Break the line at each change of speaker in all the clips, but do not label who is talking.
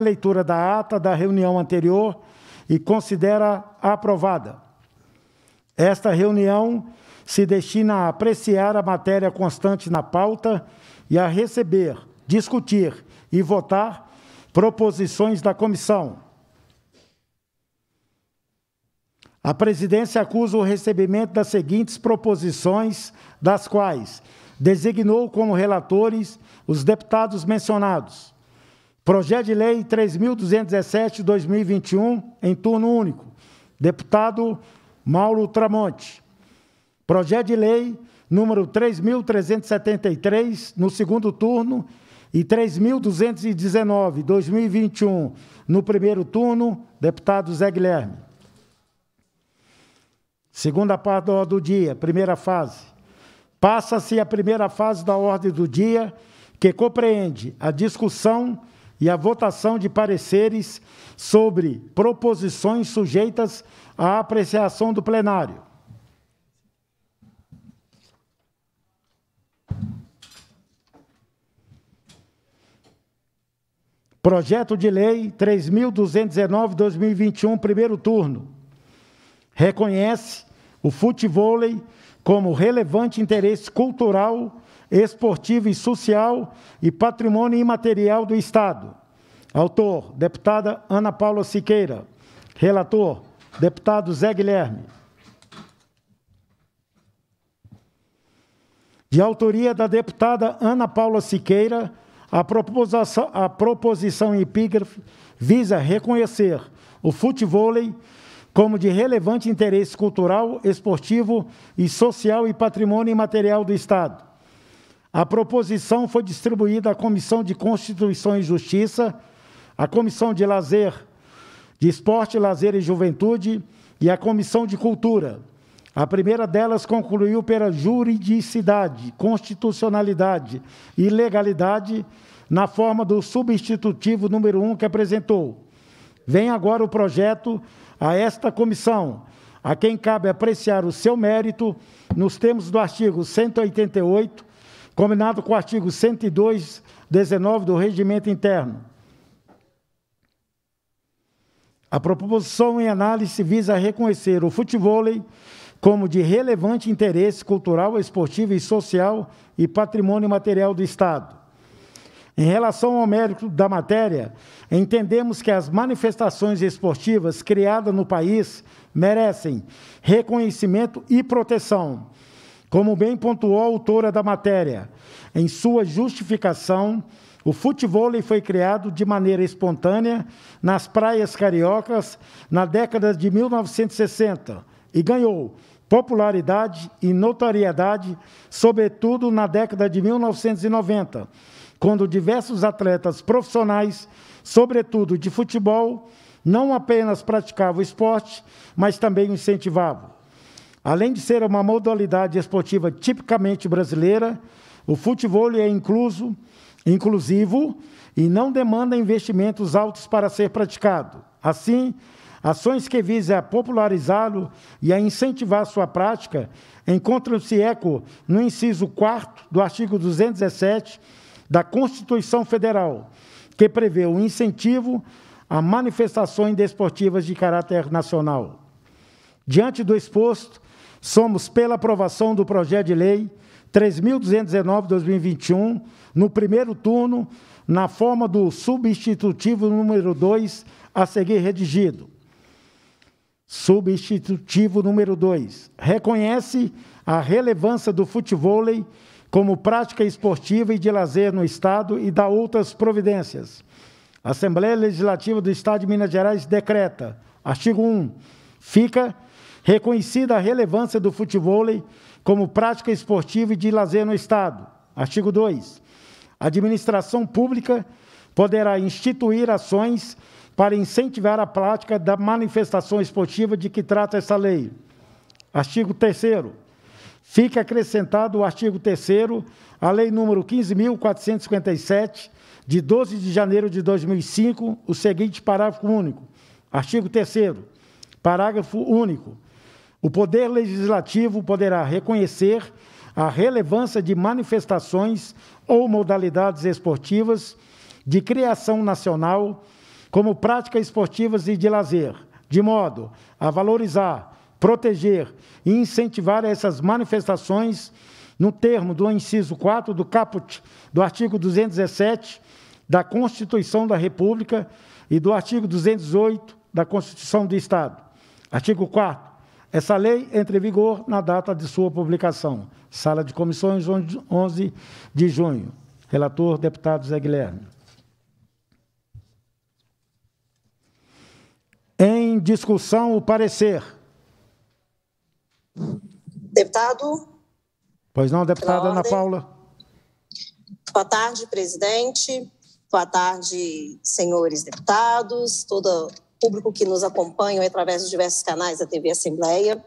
leitura da ata da reunião anterior e considera aprovada. Esta reunião se destina a apreciar a matéria constante na pauta e a receber, discutir e votar proposições da comissão. A presidência acusa o recebimento das seguintes proposições, das quais designou como relatores os deputados mencionados: Projeto de Lei 3.217-2021, em turno único. Deputado Mauro Tramonte. Projeto de Lei número 3.373, no segundo turno, e 3.219-2021, no primeiro turno, deputado Zé Guilherme. Segunda parte da ordem do dia, primeira fase. Passa-se a primeira fase da ordem do dia, que compreende a discussão e a votação de pareceres sobre proposições sujeitas à apreciação do plenário. Projeto de Lei 3.219-2021, primeiro turno. Reconhece o futevôlei como relevante interesse cultural esportiva e social e patrimônio imaterial do Estado. Autor, deputada Ana Paula Siqueira. Relator, deputado Zé Guilherme. De autoria da deputada Ana Paula Siqueira, a proposição, a proposição epígrafe visa reconhecer o futevôlei como de relevante interesse cultural, esportivo e social e patrimônio imaterial do Estado a proposição foi distribuída à Comissão de Constituição e Justiça, à Comissão de Lazer, de Esporte, Lazer e Juventude e à Comissão de Cultura. A primeira delas concluiu pela juridicidade, constitucionalidade e legalidade na forma do substitutivo número 1 um que apresentou. Vem agora o projeto a esta comissão, a quem cabe apreciar o seu mérito nos termos do artigo 188 combinado com o artigo 102, 19 do Regimento Interno. A proposição em análise visa reconhecer o futebol como de relevante interesse cultural, esportivo e social e patrimônio material do Estado. Em relação ao mérito da matéria, entendemos que as manifestações esportivas criadas no país merecem reconhecimento e proteção como bem pontuou a autora da matéria, em sua justificação, o futevôlei foi criado de maneira espontânea nas praias cariocas na década de 1960 e ganhou popularidade e notoriedade, sobretudo na década de 1990, quando diversos atletas profissionais, sobretudo de futebol, não apenas praticavam o esporte, mas também o incentivavam. Além de ser uma modalidade esportiva tipicamente brasileira, o futebol é incluso, inclusivo e não demanda investimentos altos para ser praticado. Assim, ações que visem a popularizá-lo e a incentivar sua prática encontram-se eco no inciso 4 do artigo 217 da Constituição Federal, que prevê o incentivo a manifestações desportivas de caráter nacional. Diante do exposto, Somos pela aprovação do projeto de lei 3.219-2021, no primeiro turno, na forma do substitutivo número 2, a seguir redigido. Substitutivo número 2. Reconhece a relevância do futebol como prática esportiva e de lazer no Estado e dá outras providências. A Assembleia Legislativa do Estado de Minas Gerais decreta. Artigo 1. Fica reconhecida a relevância do futebol como prática esportiva e de lazer no Estado. Artigo 2. A administração pública poderá instituir ações para incentivar a prática da manifestação esportiva de que trata essa lei. Artigo 3 Fica acrescentado o artigo 3 à Lei Número 15.457, de 12 de janeiro de 2005, o seguinte parágrafo único. Artigo 3 Parágrafo único. O Poder Legislativo poderá reconhecer a relevância de manifestações ou modalidades esportivas de criação nacional como práticas esportivas e de lazer, de modo a valorizar, proteger e incentivar essas manifestações no termo do inciso 4 do caput do artigo 217 da Constituição da República e do artigo 208 da Constituição do Estado. Artigo 4 essa lei entra em vigor na data de sua publicação. Sala de Comissões, 11 de junho. Relator, deputado Zé Guilherme. Em discussão, o parecer.
Deputado.
Pois não, deputada Ana Paula.
Boa tarde, presidente. Boa tarde, senhores deputados, toda público que nos acompanham através dos diversos canais da TV Assembleia.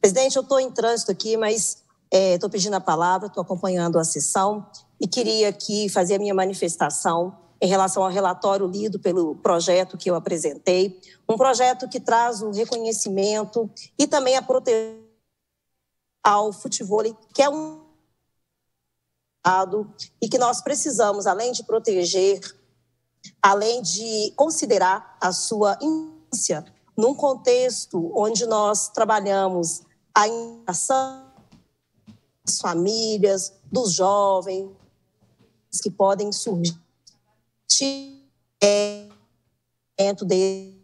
Presidente, eu estou em trânsito aqui, mas estou é, pedindo a palavra, estou acompanhando a sessão e queria aqui fazer a minha manifestação em relação ao relatório lido pelo projeto que eu apresentei, um projeto que traz o reconhecimento e também a proteção ao futebol, que é um e que nós precisamos, além de proteger além de considerar a sua infância num contexto onde nós trabalhamos a interação das famílias, dos jovens que podem surgir é, dentro de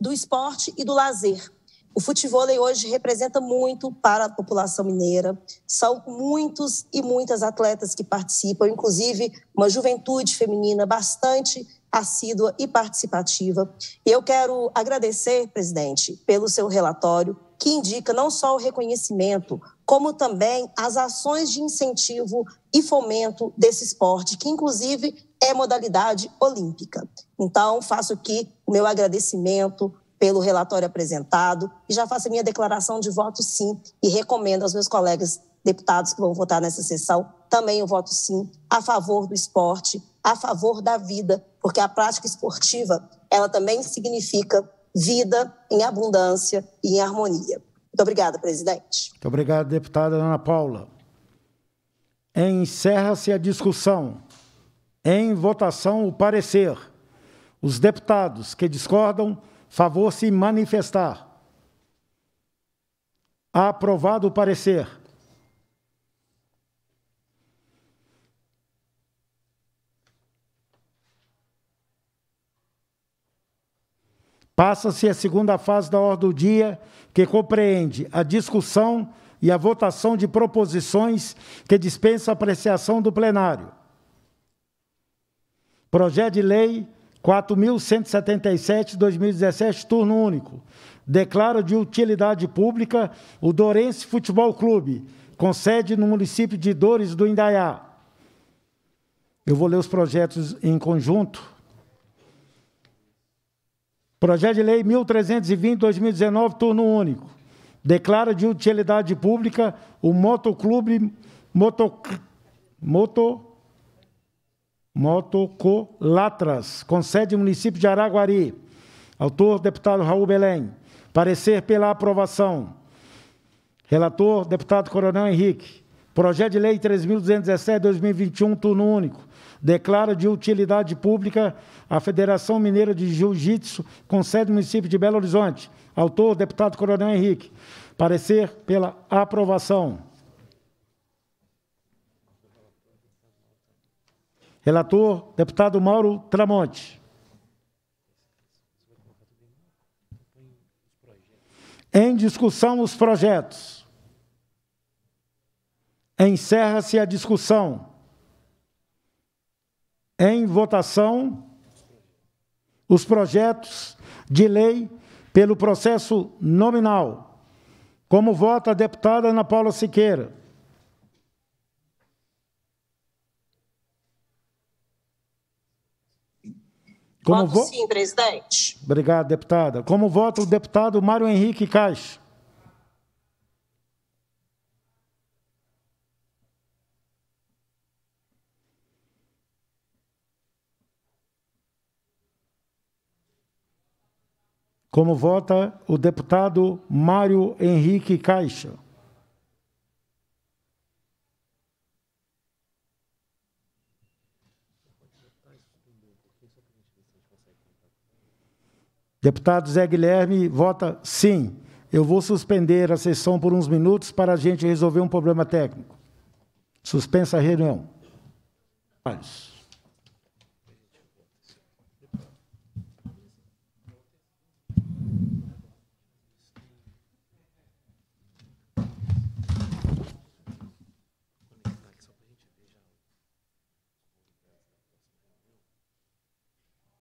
do esporte e do lazer. O futebol hoje representa muito para a população mineira. São muitos e muitas atletas que participam, inclusive uma juventude feminina bastante assídua e participativa. E eu quero agradecer, presidente, pelo seu relatório, que indica não só o reconhecimento, como também as ações de incentivo e fomento desse esporte, que inclusive é modalidade olímpica. Então, faço aqui o meu agradecimento pelo relatório apresentado e já faço a minha declaração de voto sim e recomendo aos meus colegas deputados que vão votar nessa sessão também o voto sim a favor do esporte, a favor da vida, porque a prática esportiva, ela também significa vida em abundância e em harmonia. Muito obrigada, presidente.
Muito obrigado, deputada Ana Paula. Encerra-se a discussão. Em votação, o parecer. Os deputados que discordam Favor se manifestar. Aprovado o parecer. Passa-se a segunda fase da ordem do dia, que compreende a discussão e a votação de proposições que dispensa apreciação do plenário. Projeto de lei 4.177, 2017, turno único. Declaro de utilidade pública o Dorense Futebol Clube, com sede no município de Dores do Indaiá. Eu vou ler os projetos em conjunto. Projeto de Lei 1320, 2019, turno único. Declara de utilidade pública o Motoclube Motoclube. Moto Motocolatras, com sede no município de Araguari. Autor, deputado Raul Belém. Parecer pela aprovação. Relator, deputado Coronel Henrique. Projeto de Lei 3.217-2021, turno único. Declara de utilidade pública a Federação Mineira de Jiu-Jitsu, com sede no município de Belo Horizonte. Autor, deputado Coronel Henrique. Parecer pela aprovação. Relator, deputado Mauro Tramonte. Em discussão, os projetos. Encerra-se a discussão. Em votação, os projetos de lei pelo processo nominal. Como vota a deputada Ana Paula Siqueira. Como voto vo... sim,
presidente.
Obrigado, deputada. Como vota o deputado Mário Henrique Caixa? Como vota o deputado Mário Henrique Caixa? Deputado Zé Guilherme vota sim. Eu vou suspender a sessão por uns minutos para a gente resolver um problema técnico. Suspensa a reunião.